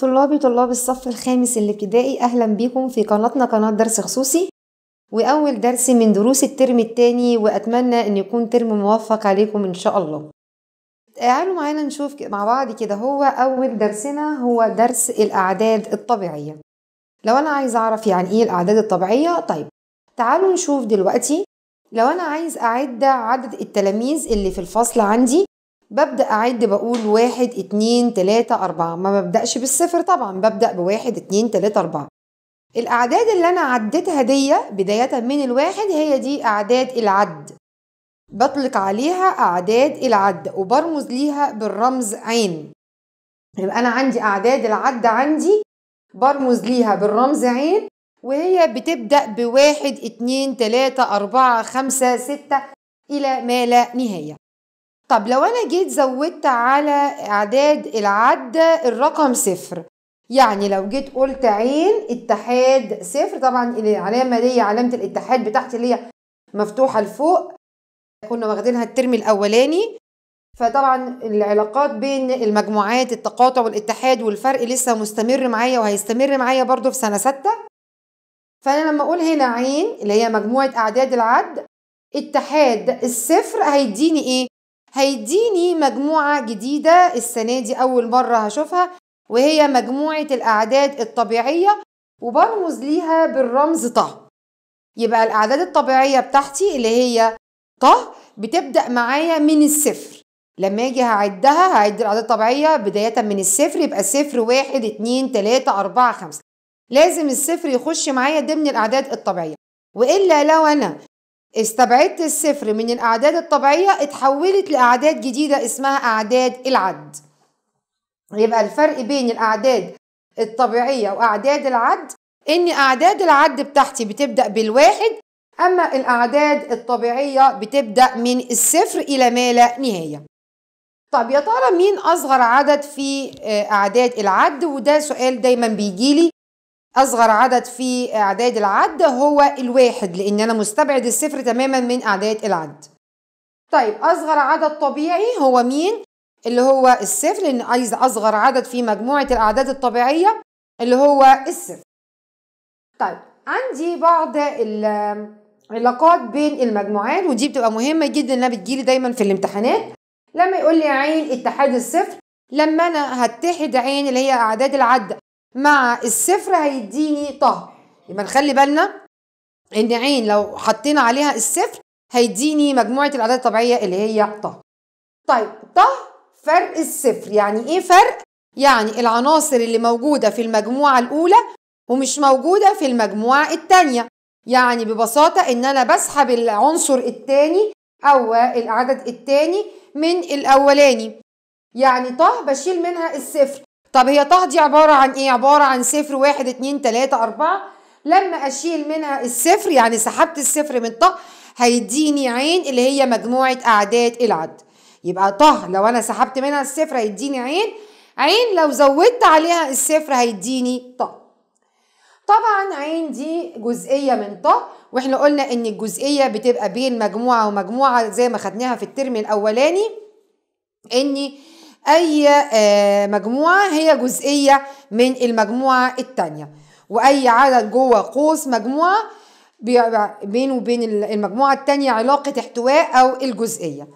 طلابي طلاب الصف الخامس الابتدائي أهلا بكم في قناتنا قناة درس خصوصي وأول درس من دروس الترم التاني وأتمنى أن يكون ترم موفق عليكم إن شاء الله تعالوا معانا نشوف مع بعض كده هو أول درسنا هو درس الأعداد الطبيعية لو أنا عايز أعرف يعني إيه الأعداد الطبيعية طيب تعالوا نشوف دلوقتي لو أنا عايز أعد عدد التلاميذ اللي في الفصل عندي ببدأ أعد بقول واحد اتنين تلاتة أربعة ما ببدأش بالصفر طبعا ببدأ بواحد اتنين تلاتة أربعة الأعداد اللي أنا عديتها دي بداية من الواحد هي دي أعداد العد بطلق عليها أعداد العد وبرمز ليها بالرمز عين يبقى أنا عندي أعداد العد عندي برمز ليها بالرمز عين وهي بتبدأ بواحد اتنين تلاتة أربعة خمسة ستة إلى ما لا نهاية طب لو أنا جيت زودت على إعداد العدة الرقم صفر يعني لو جيت قلت عين اتحاد صفر طبعا العلامة دي علامة الاتحاد بتاعتي اللي هي مفتوحة لفوق كنا واخدينها الترم الأولاني فطبعا العلاقات بين المجموعات التقاطع والاتحاد والفرق لسه مستمر معايا وهيستمر معايا برضو في سنة ستة فأنا لما أقول هنا عين اللي هي مجموعة أعداد العد اتحاد الصفر هيديني إيه؟ هيديني مجموعة جديدة السنة دي أول مرة هشوفها وهي مجموعة الأعداد الطبيعية وبرمز ليها بالرمز ط يبقى الأعداد الطبيعية بتاعتي اللي هي ط بتبدأ معايا من الصفر لما اجي هعدها هعد الاعداد الطبيعيه بدايه من الصفر يبقى صفر واحد اتنين تلاته اربعه خمسه لازم الصفر يخش معايا ضمن الاعداد الطبيعيه والا لو انا استبعدت الصفر من الأعداد الطبيعية اتحولت لأعداد جديدة اسمها أعداد العد يبقى الفرق بين الأعداد الطبيعية وأعداد العد إن أعداد العد بتاعتي بتبدأ بالواحد أما الأعداد الطبيعية بتبدأ من الصفر إلى ما لا نهاية طب يا ترى مين أصغر عدد في آه، أعداد العد وده سؤال دايما بيجيلي أصغر عدد في أعداد العد هو الواحد لأن أنا مستبعد الصفر تماما من أعداد العد طيب أصغر عدد طبيعي هو مين؟ اللي هو الصفر لأن عايز أصغر عدد في مجموعة الأعداد الطبيعية اللي هو الصفر طيب عندي بعض العلاقات بين المجموعات ودي بتبقى مهمة جدا إنها بتجيلي دايما في الامتحانات لما يقول لي عين اتحاد الصفر لما أنا هتحد عين اللي هي أعداد العد مع الصفر هيديني طه يبقى نخلي بالنا ان عين لو حطينا عليها الصفر هيديني مجموعه الاعداد الطبيعيه اللي هي طه طيب طه فرق الصفر يعني ايه فرق يعني العناصر اللي موجوده في المجموعه الاولى ومش موجوده في المجموعه الثانيه يعني ببساطه ان انا بسحب العنصر الثاني او العدد الثاني من الاولاني يعني طه بشيل منها الصفر طب هي طه دي عباره عن ايه عباره عن صفر واحد اتنين تلاته اربعه لما اشيل منها الصفر يعني سحبت الصفر من طه هيديني عين اللي هي مجموعه اعداد العد يبقى طه لو انا سحبت منها الصفر هيديني عين عين لو زودت عليها الصفر هيديني طه طبعا عين دي جزئيه من طه واحنا قلنا ان الجزئيه بتبقى بين مجموعه ومجموعه زي ما خدناها في الترم الاولاني ان أي آه، مجموعة هي جزئية من المجموعة التانية وأي عدد جوه قوس مجموعة بينه وبين المجموعة التانية علاقة احتواء أو الجزئية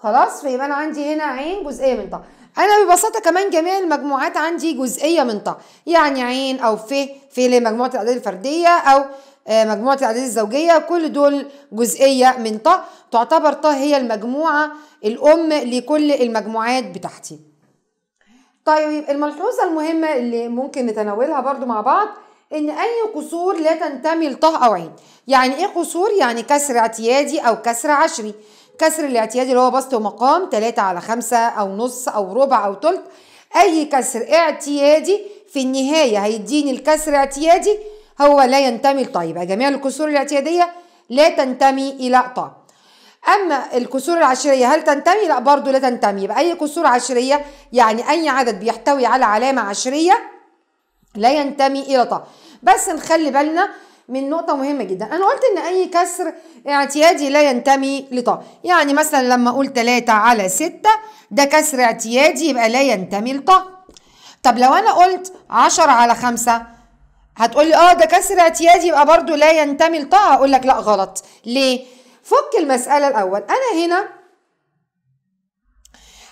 خلاص فيبقى أنا عندي هنا عين جزئية من طه أنا ببساطة كمان جميع المجموعات عندي جزئية من طه يعني عين أو ف في مجموعه الأعداد الفردية أو آه، مجموعة الأعداد الزوجية كل دول جزئية من طه تعتبر طه هي المجموعة الأم لكل المجموعات بتاعتي طيب الملحوظة المهمة اللي ممكن نتناولها برضو مع بعض ان اي قصور لا تنتمي لطه او عين يعني ايه قصور يعني كسر اعتيادي او كسر عشري كسر الاعتيادي اللي هو بسط ومقام 3 على 5 او نص او ربع او تلت اي كسر اعتيادي في النهايه هيديني الكسر اعتيادي هو لا ينتمي لطائبة جميع الكسور الاعتيادية لا تنتمي إلى طا اما الكسور العشريه هل تنتمي لا برضو لا تنتمي يبقى اي كسور عشريه يعني اي عدد بيحتوي على علامه عشريه لا ينتمي الى طا بس نخلي بالنا من نقطة مهمة جدا أنا قلت إن أي كسر اعتيادي لا ينتمي لطا يعني مثلا لما أقول 3 على 6 ده كسر اعتيادي يبقى لا ينتمي لطا طب لو أنا قلت 10 على 5 هتقولي اه ده كسر اعتيادي يبقى برضو لا ينتمي لطاعة اقول لك لا غلط ليه فك المسألة الاول انا هنا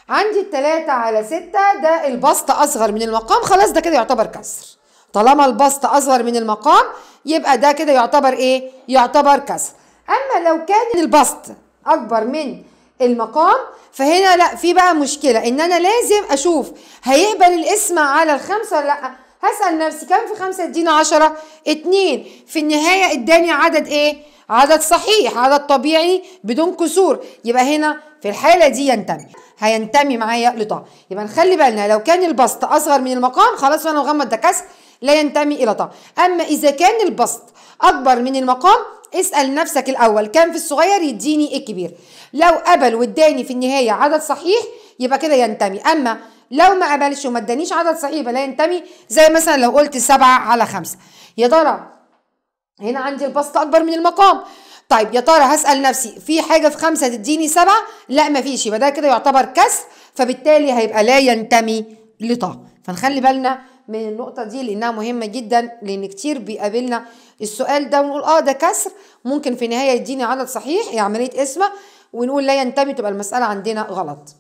عندي التلاتة على ستة ده البسط اصغر من المقام خلاص ده كده يعتبر كسر طالما البسط اصغر من المقام يبقى ده كده يعتبر ايه يعتبر كسر اما لو كان البسط اكبر من المقام فهنا لا في بقى مشكله ان انا لازم اشوف هيقبل الاسم على الخمسه ولا لا هسأل نفسي كم في خمسة ادينا عشرة اتنين في النهاية اداني عدد ايه عدد صحيح عدد طبيعي بدون كسور يبقى هنا في الحالة دي ينتمي هينتمي معايا لطا يبقى نخلي بالنا لو كان البسط اصغر من المقام خلاص وانا مغمض ده كسر لا ينتمي الى طا اما اذا كان البسط اكبر من المقام اسأل نفسك الأول كم في الصغير يديني الكبير إيه لو قبل واداني في النهاية عدد صحيح يبقى كده ينتمي اما لو ما قبلش وما ادانيش عدد صحيح يبقى لا ينتمي زي مثلا لو قلت 7 على 5 يا ترى هنا عندي البسط اكبر من المقام طيب يا ترى هسال نفسي في حاجه في 5 تديني 7 لا مفيش يبقى ده كده يعتبر كسر فبالتالي هيبقى لا ينتمي لطه فنخلي بالنا من النقطة دي لأنها مهمة جدا لأن كتير بيقابلنا السؤال ده ونقول اه ده كسر ممكن في النهاية يديني عدد صحيح هي عملية قسمة ونقول لا ينتمي تبقى المسألة عندنا غلط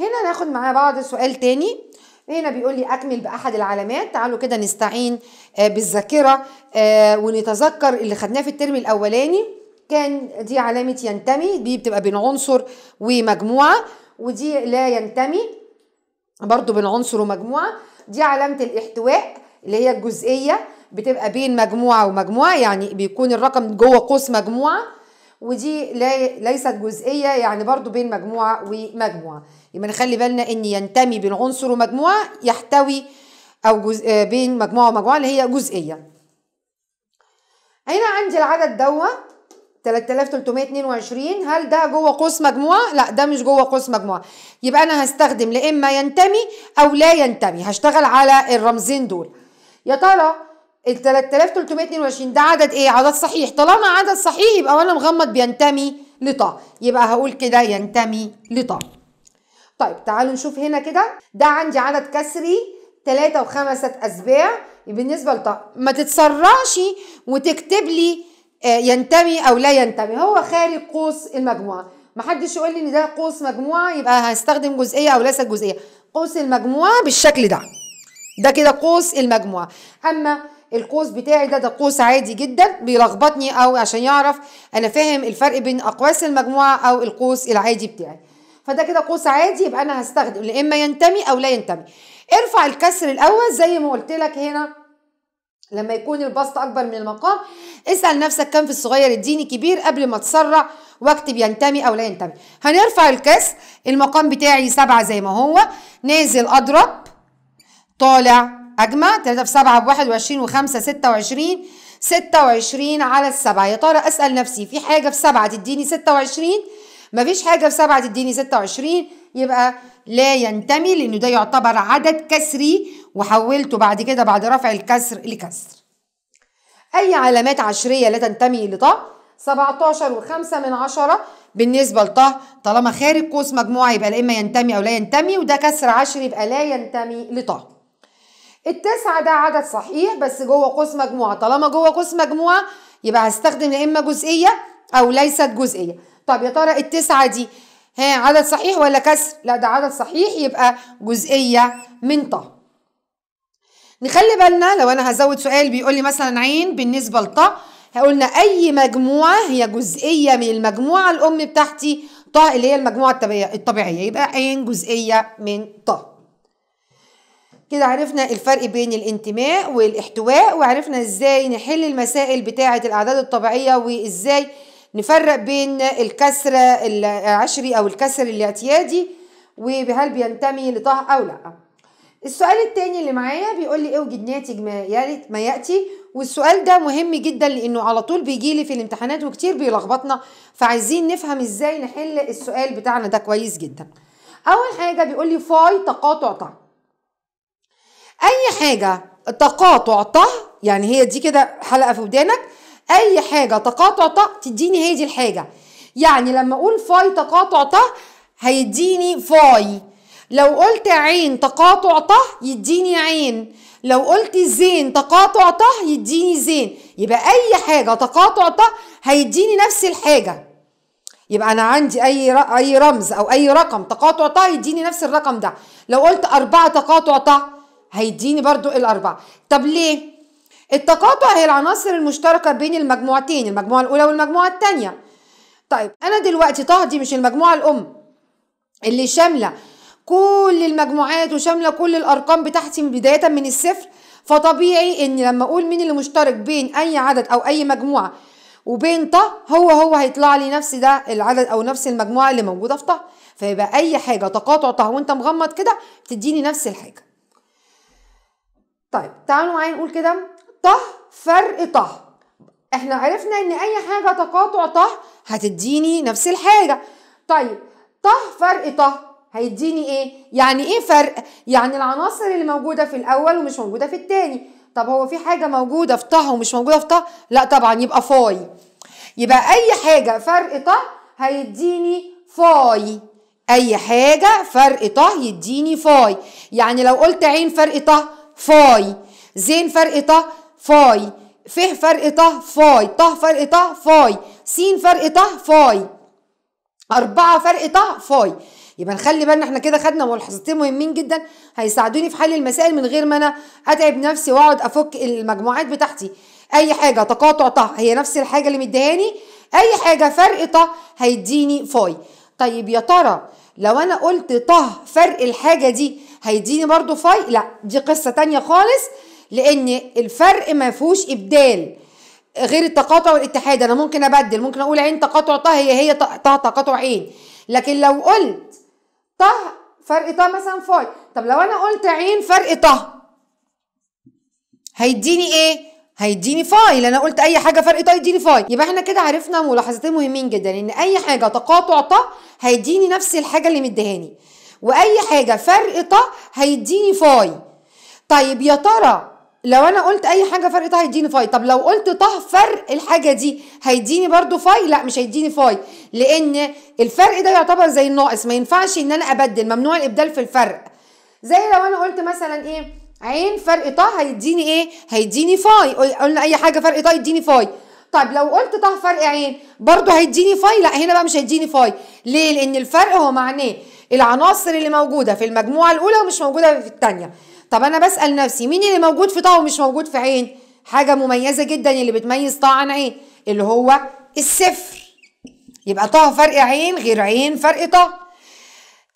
هنا ناخد معاه بعض سؤال تاني هنا بيقول لي اكمل باحد العلامات تعالوا كده نستعين آه، بالذاكره آه، ونتذكر اللي خدناه في الترم الاولاني كان دي علامه ينتمي دي بتبقى بين عنصر ومجموعه ودي لا ينتمي برضو بين عنصر ومجموعه دي علامه الاحتواء اللي هي الجزئيه بتبقى بين مجموعه ومجموعه يعني بيكون الرقم جوه قوس مجموعه ودي ليست جزئيه يعني برضو بين مجموعه ومجموعه يبقى نخلي بالنا ان ينتمي بين عنصر ومجموعه يحتوي او جزء آه، بين مجموعه ومجموعه اللي هي جزئيه هنا عندي العدد دوت 3322 هل ده جوه قوس مجموعه لا ده مش جوه قوس مجموعه يبقى انا هستخدم لا اما ينتمي او لا ينتمي هشتغل على الرمزين دول يا ترى ال 3322 ده عدد ايه عدد صحيح طالما عدد صحيح يبقى وانا مغمض بينتمي لطه يبقى هقول كده ينتمي لطه طيب تعالوا نشوف هنا كده ده عندي عدد كسري تلاتة وخمسة أسباع بالنسبة لطه ما تتسرعش وتكتب لي آه، ينتمي أو لا ينتمي هو خارج قوس المجموعة محدش يقول لي ان ده قوس مجموعه يبقى هستخدم جزئيه او ليست جزئيه قوس المجموعه بالشكل ده ده كده قوس المجموعه اما القوس بتاعي ده ده قوس عادي جدا بيلخبطني او عشان يعرف انا فاهم الفرق بين اقواس المجموعه او القوس العادي بتاعي فده كده قوس عادي يبقى انا هستخدم لا اما ينتمي او لا ينتمي ارفع الكسر الاول زي ما قلت لك هنا لما يكون البسط اكبر من المقام اسال نفسك كم في الصغير اديني كبير قبل ما تسرع واكتب ينتمي او لا ينتمي هنرفع الكسر المقام بتاعي سبعة زي ما هو نازل اضرب طالع اجمع 3 في 7 ب 21 و5 26 26 على السبعة يا ترى اسال نفسي في حاجه في سبعة تديني 26 مفيش حاجه في 7 تديني 26 يبقى لا ينتمي لانه ده يعتبر عدد كسري وحولته بعد كده بعد رفع الكسر لكسر اي علامات عشريه لا تنتمي لطه 17 و5 من عشرة بالنسبة لطه طالما خارج قوس مجموعة يبقى لا إما ينتمي أو لا ينتمي وده كسر عشري يبقى لا ينتمي لطه التسعة ده عدد صحيح بس جوه قوس مجموعة طالما جوه قوس مجموعة يبقى هستخدم يا إما جزئية أو ليست جزئية طب يا ترى التسعة دي ها عدد صحيح ولا كسر لا ده عدد صحيح يبقى جزئية من طه نخلي بالنا لو أنا هزود سؤال بيقول لي مثلا عين بالنسبة لطه قلنا أي مجموعة هي جزئية من المجموعة الأم بتاعتي طه اللي هي المجموعة الطبيعية يبقى عين جزئية من طه كده عرفنا الفرق بين الانتماء والاحتواء وعرفنا ازاي نحل المسائل بتاعة الأعداد الطبيعية وازاي نفرق بين الكسر العشري أو الكسر الاعتيادي وهل بينتمي لطه أو لأ السؤال الثاني اللي معايا بيقول لي اوجد ناتج ما ياتي والسؤال ده مهم جدا لانه على طول بيجي لي في الامتحانات وكتير بيلخبطنا فعايزين نفهم ازاي نحل السؤال بتاعنا ده كويس جدا اول حاجه بيقول لي فاي تقاطع طه اي حاجه تقاطع طه يعني هي دي كده حلقه في ودانك اي حاجه تقاطع ط تديني هي دي الحاجه يعني لما اقول فاي تقاطع ط هيديني فاي لو قلت عين تقاطع ط يديني عين لو قلت زين تقاطع ط يديني زين يبقى اي حاجه تقاطع ط هيديني نفس الحاجه يبقى انا عندي اي اي رمز او اي رقم تقاطع ط يديني نفس الرقم ده لو قلت أربعة تقاطع ط هيديني برضو الأربعة طب ليه التقاطع هي العناصر المشتركة بين المجموعتين المجموعة الأولى والمجموعة الثانية طيب أنا دلوقتي طه دي مش المجموعة الأم اللي شاملة كل المجموعات وشاملة كل الأرقام بتاعتي بداية من الصفر فطبيعي إن لما أقول مين اللي مشترك بين أي عدد أو أي مجموعة وبين طه هو هو هيطلع لي نفس ده العدد او نفس المجموعه اللي موجوده في طه فيبقى اي حاجه تقاطع طه وانت مغمض كده بتديني نفس الحاجه طيب تعالوا معايا نقول كده طه فرق طه احنا عرفنا ان اي حاجه تقاطع طه هتديني نفس الحاجه طيب طه فرق طه هيديني ايه يعني ايه فرق يعني العناصر اللي موجوده في الاول ومش موجوده في التاني طب هو في حاجه موجوده في طه ومش موجوده في طه لا طبعا يبقى فاي يبقى اي حاجه فرق طه هيديني فاي اي حاجه فرق طه يديني فاي يعني لو قلت عين فرق طه فاي زين فرق طه فاي ف فرق ط فاي ط فرق ط فاي س فرق ط فاي أربعة فرق ط فاي يبقى نخلي بالنا احنا كده خدنا ملاحظتين مهمين جدا هيساعدوني في حل المسائل من غير ما انا اتعب نفسي واقعد افك المجموعات بتاعتي اي حاجه تقاطع ط هي نفس الحاجه اللي مديهاني اي حاجه فرق ط هيديني فاي طيب يا ترى لو انا قلت ط فرق الحاجه دي هيديني برضو فاي لا دي قصه تانية خالص لان الفرق ما فيهوش ابدال غير التقاطع والاتحاد انا ممكن ابدل ممكن اقول عين تقاطع طه هي هي طه تقاطع عين لكن لو قلت طه فرق طه مثلا فاي طب لو انا قلت عين فرق طه هيديني ايه هيديني فاي لان انا قلت اي حاجه فرق طه يديني فاي يبقى احنا كده عرفنا ملاحظتين مهمين جدا ان اي حاجه تقاطع طه هيديني نفس الحاجه اللي مديهاني واي حاجه فرق طه هيديني فاي طيب يا ترى لو انا قلت اي حاجه فرق طه هيديني فاي طب لو قلت طه فرق الحاجه دي هيديني برضو فاي لا مش هيديني فاي لان الفرق ده يعتبر زي الناقص ما ينفعش ان انا ابدل ممنوع الابدال في الفرق زي لو انا قلت مثلا ايه عين فرق طه هيديني ايه هيديني فاي قلنا اي حاجه فرق طه يديني فاي طب لو قلت طه فرق عين برضو هيديني فاي لا هنا بقى مش هيديني فاي ليه لان الفرق هو معناه العناصر اللي موجودة في المجموعة الأولى ومش موجودة في التانية طب أنا بسأل نفسي مين اللي موجود في طاء ومش موجود في عين حاجة مميزة جدا اللي بتميز طاء عن عين اللي هو الصفر يبقى طه فرق عين غير عين فرق طه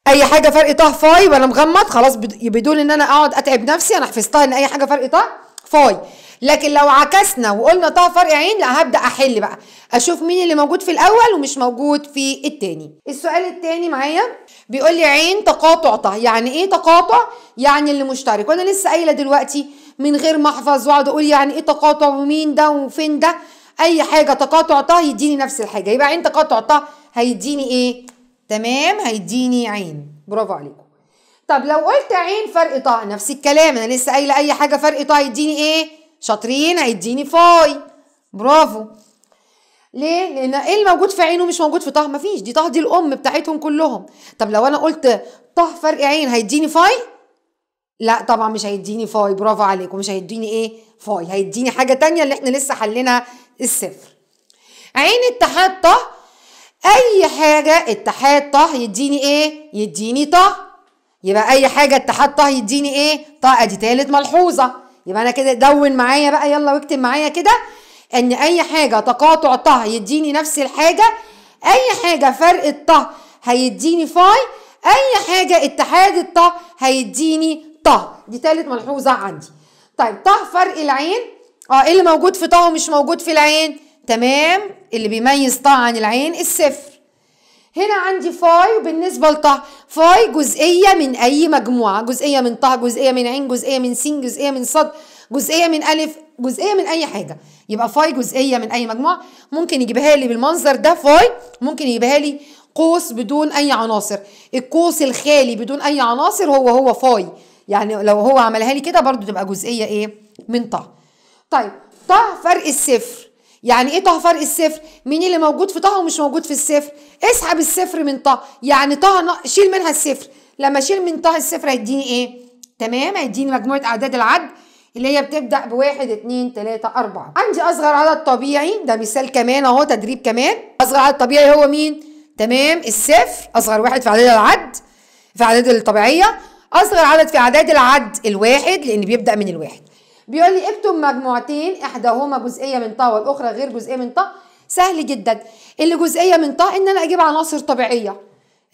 اي حاجه فرق طه فاي وانا مغمض خلاص بدون ان انا اقعد اتعب نفسي انا حفظتها ان اي حاجه فرق طه فاي لكن لو عكسنا وقلنا طه فرق عين لا هبدا احل بقى اشوف مين اللي موجود في الاول ومش موجود في التاني السؤال التاني معايا بيقول لي عين تقاطع طه يعني ايه تقاطع يعني اللي مشترك وانا لسه قايله دلوقتي من غير ما احفظ واقعد اقول يعني ايه تقاطع ومين ده وفين ده اي حاجه تقاطع طه يديني نفس الحاجه يبقى عين تقاطع طه هيديني ايه تمام هيديني عين برافو عليكم طب لو قلت عين فرق طه نفس الكلام انا لسه قايله اي حاجه فرق طه يديني ايه شاطرين هيديني فاي برافو ليه؟ لان ايه اللي موجود في عينه مش موجود في طه مفيش دي طه دي الام بتاعتهم كلهم طب لو انا قلت طه فرق عين هيديني فاي لا طبعا مش هيديني فاي برافو عليكم مش هيديني ايه فاي هيديني حاجه تانية اللي احنا لسه حلينا الصفر عين اتحاد طه اي حاجه اتحاد طه يديني ايه يديني طه يبقى اي حاجه اتحاد طه يديني ايه طه ادي تالت ملحوظه يبقى انا كده دون معايا بقى يلا واكتب معايا كده ان اي حاجه تقاطع طه يديني نفس الحاجه اي حاجه فرق الطه هيديني فاي اي حاجه اتحاد الطه هيديني طه دي ثالث ملحوظه عندي طيب طه فرق العين اه ايه اللي موجود في طه ومش موجود في العين تمام اللي بيميز طه عن العين الصفر هنا عندي فاي وبالنسبة لطه فاي جزئية من أي مجموعة جزئية من طه جزئية من عين جزئية من سين جزئية من صد جزئية من ألف جزئية من أي حاجة يبقى فاي جزئية من أي مجموعة ممكن يجيبها لي بالمنظر ده فاي ممكن يجيبها لي قوس بدون أي عناصر القوس الخالي بدون أي عناصر هو هو فاي يعني لو هو عملها لي كده برضو تبقى جزئية إيه من طه طيب طه فرق الصفر يعني ايه طه فرق الصفر مين اللي موجود في طه ومش موجود في الصفر اسحب الصفر من طه يعني طه شيل منها الصفر لما اشيل من طه الصفر هيديني ايه تمام هيديني مجموعه اعداد العد اللي هي بتبدا بواحد اتنين تلاته اربعه عندي اصغر عدد طبيعي ده مثال كمان اهو تدريب كمان اصغر عدد طبيعي هو مين تمام الصفر اصغر واحد في اعداد العد في اعداد الطبيعيه اصغر عدد في اعداد العد الواحد لان بيبدا من الواحد بيقول لي اكتب مجموعتين احداهما جزئيه من طا والاخرى غير جزئيه من طا سهل جدا اللي جزئيه من طا ان انا اجيب عناصر طبيعيه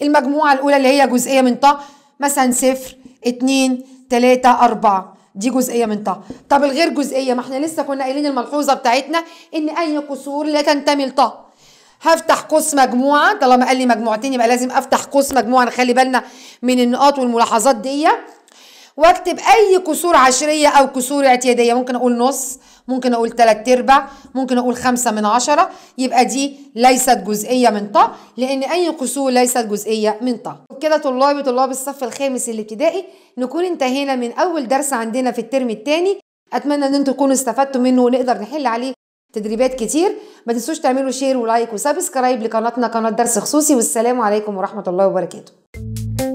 المجموعه الاولى اللي هي جزئيه من طا مثلا صفر اتنين تلاته اربعه دي جزئيه من طه طب الغير جزئيه ما احنا لسه كنا قايلين الملحوظه بتاعتنا ان اي قصور لا تنتمي لطه هفتح قوس مجموعه طالما قال لي مجموعتين يبقى لازم افتح قوس مجموعه نخلي بالنا من النقاط والملاحظات دي واكتب اي كسور عشريه او كسور اعتياديه ممكن اقول نص ممكن اقول تلات ارباع ممكن اقول خمسة من عشرة يبقى دي ليست جزئيه من طا لان اي كسور ليست جزئيه من طا كده طلابي طلاب الصف الخامس الابتدائي نكون انتهينا من اول درس عندنا في الترم الثاني اتمنى ان انتم تكونوا استفدتوا منه ونقدر نحل عليه تدريبات كتير ما تنسوش تعملوا شير ولايك وسبسكرايب لقناتنا قناه درس خصوصي والسلام عليكم ورحمه الله وبركاته